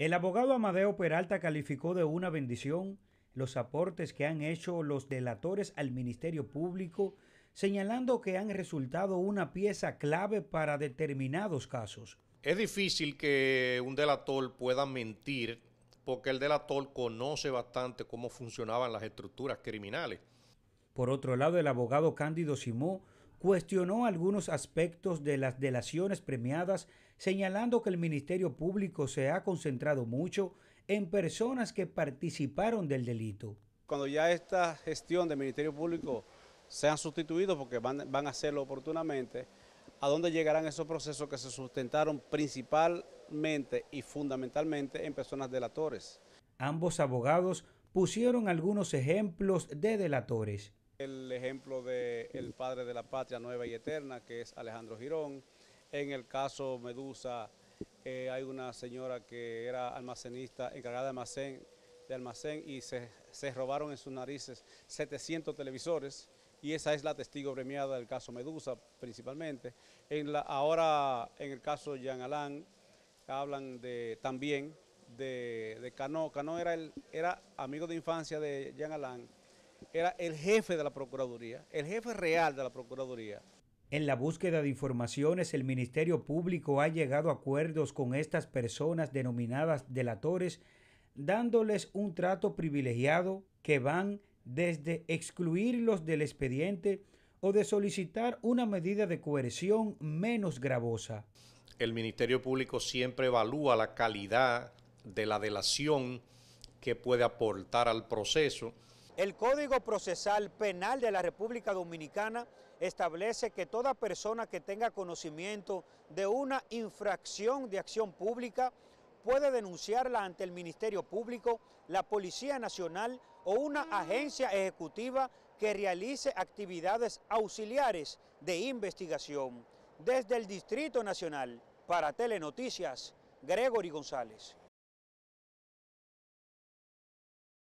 El abogado Amadeo Peralta calificó de una bendición los aportes que han hecho los delatores al Ministerio Público, señalando que han resultado una pieza clave para determinados casos. Es difícil que un delator pueda mentir porque el delator conoce bastante cómo funcionaban las estructuras criminales. Por otro lado, el abogado Cándido Simó cuestionó algunos aspectos de las delaciones premiadas, señalando que el Ministerio Público se ha concentrado mucho en personas que participaron del delito. Cuando ya esta gestión del Ministerio Público se han sustituido porque van, van a hacerlo oportunamente, ¿a dónde llegarán esos procesos que se sustentaron principalmente y fundamentalmente en personas delatores? Ambos abogados pusieron algunos ejemplos de delatores ejemplo del padre de la patria nueva y eterna, que es Alejandro Girón. En el caso Medusa, eh, hay una señora que era almacenista, encargada de almacén, de almacén y se, robaron en sus narices 700 televisores y esa es la testigo premiada del caso Medusa principalmente. En la, ahora en el caso Jean Alain hablan de, también de, de Cano. Cano era, el, era amigo de infancia de Jean Alain era el jefe de la Procuraduría, el jefe real de la Procuraduría. En la búsqueda de informaciones, el Ministerio Público ha llegado a acuerdos con estas personas denominadas delatores, dándoles un trato privilegiado que van desde excluirlos del expediente o de solicitar una medida de coerción menos gravosa. El Ministerio Público siempre evalúa la calidad de la delación que puede aportar al proceso el Código Procesal Penal de la República Dominicana establece que toda persona que tenga conocimiento de una infracción de acción pública puede denunciarla ante el Ministerio Público, la Policía Nacional o una agencia ejecutiva que realice actividades auxiliares de investigación. Desde el Distrito Nacional, para Telenoticias, Gregory González.